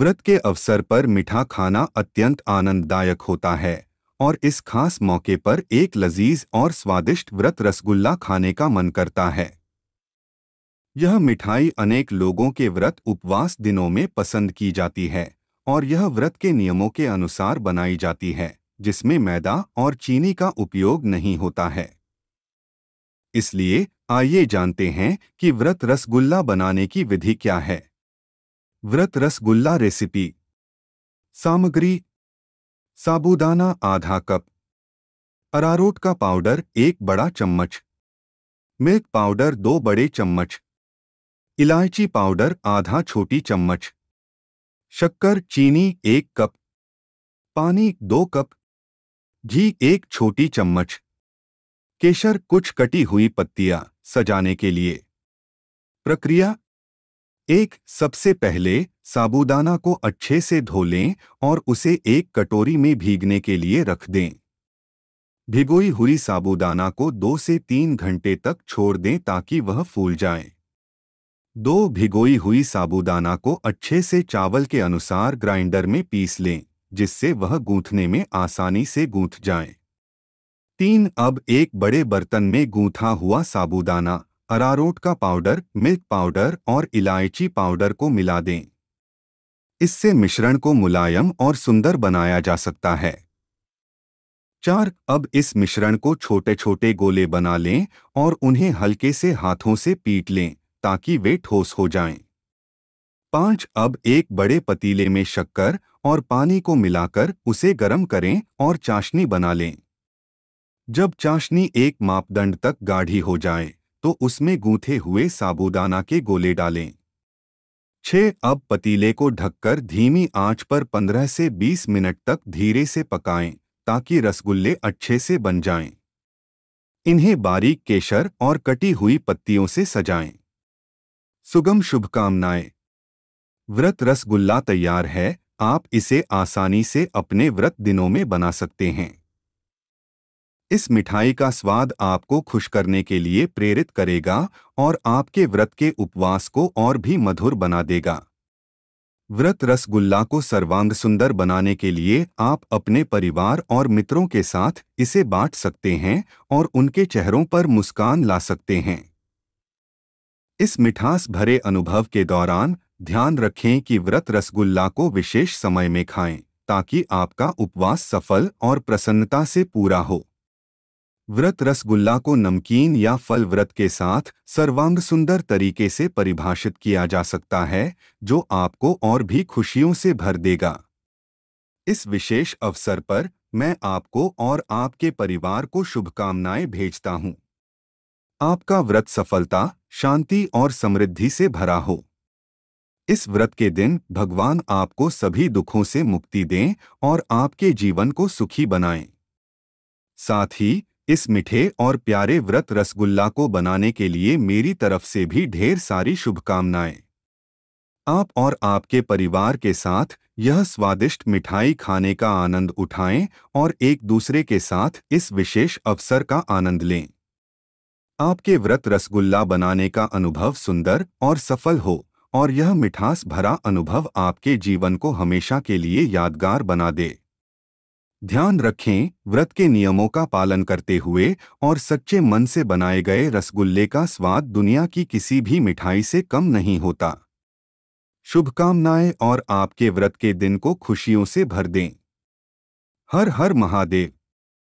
व्रत के अवसर पर मीठा खाना अत्यंत आनंददायक होता है और इस खास मौके पर एक लजीज और स्वादिष्ट व्रत रसगुल्ला खाने का मन करता है यह मिठाई अनेक लोगों के व्रत उपवास दिनों में पसंद की जाती है और यह व्रत के नियमों के अनुसार बनाई जाती है जिसमें मैदा और चीनी का उपयोग नहीं होता है इसलिए आइए जानते हैं कि व्रत रसगुल्ला बनाने की विधि क्या है व्रत रसगुल्ला रेसिपी सामग्री साबूदाना आधा कप अरारोट का पाउडर एक बड़ा चम्मच मिल्क पाउडर दो बड़े चम्मच इलायची पाउडर आधा छोटी चम्मच शक्कर चीनी एक कप पानी दो कप घी एक छोटी चम्मच केशर कुछ कटी हुई पत्तियां सजाने के लिए प्रक्रिया एक सबसे पहले साबूदाना को अच्छे से धो लें और उसे एक कटोरी में भीगने के लिए रख दें भिगोई हुई साबूदाना को दो से तीन घंटे तक छोड़ दें ताकि वह फूल जाए दो भिगोई हुई साबूदाना को अच्छे से चावल के अनुसार ग्राइंडर में पीस लें जिससे वह गूंथने में आसानी से गूंथ जाए तीन अब एक बड़े बर्तन में गूंथा हुआ साबूदाना अरारोट का पाउडर मिल्क पाउडर और इलायची पाउडर को मिला दें इससे मिश्रण को मुलायम और सुंदर बनाया जा सकता है चार अब इस मिश्रण को छोटे छोटे गोले बना लें और उन्हें हल्के से हाथों से पीट लें ताकि वे ठोस हो जाएं। पांच अब एक बड़े पतीले में शक्कर और पानी को मिलाकर उसे गर्म करें और चाशनी बना लें जब चाशनी एक मापदंड तक गाढ़ी हो जाए तो उसमें गूंथे हुए साबूदाना के गोले डालें छे अब पतीले को ढककर धीमी आंच पर 15 से 20 मिनट तक धीरे से पकाएं ताकि रसगुल्ले अच्छे से बन जाएं। इन्हें बारीक केशर और कटी हुई पत्तियों से सजाएं। सुगम शुभकामनाएं व्रत रसगुल्ला तैयार है आप इसे आसानी से अपने व्रत दिनों में बना सकते हैं इस मिठाई का स्वाद आपको खुश करने के लिए प्रेरित करेगा और आपके व्रत के उपवास को और भी मधुर बना देगा व्रत रसगुल्ला को सर्वांग सुंदर बनाने के लिए आप अपने परिवार और मित्रों के साथ इसे बांट सकते हैं और उनके चेहरों पर मुस्कान ला सकते हैं इस मिठास भरे अनुभव के दौरान ध्यान रखें कि व्रत रसगुल्ला को विशेष समय में खाएं ताकि आपका उपवास सफल और प्रसन्नता से पूरा हो व्रत रसगुल्ला को नमकीन या फल व्रत के साथ सर्वांग सुंदर तरीके से परिभाषित किया जा सकता है जो आपको और भी खुशियों से भर देगा इस विशेष अवसर पर मैं आपको और आपके परिवार को शुभकामनाएं भेजता हूं आपका व्रत सफलता शांति और समृद्धि से भरा हो इस व्रत के दिन भगवान आपको सभी दुखों से मुक्ति दें और आपके जीवन को सुखी बनाएं साथ ही इस मिठे और प्यारे व्रत रसगुल्ला को बनाने के लिए मेरी तरफ से भी ढेर सारी शुभकामनाएं आप और आपके परिवार के साथ यह स्वादिष्ट मिठाई खाने का आनंद उठाएं और एक दूसरे के साथ इस विशेष अवसर का आनंद लें आपके व्रत रसगुल्ला बनाने का अनुभव सुंदर और सफल हो और यह मिठास भरा अनुभव आपके जीवन को हमेशा के लिए यादगार बना दे ध्यान रखें व्रत के नियमों का पालन करते हुए और सच्चे मन से बनाए गए रसगुल्ले का स्वाद दुनिया की किसी भी मिठाई से कम नहीं होता शुभकामनाएं और आपके व्रत के दिन को खुशियों से भर दें हर हर महादेव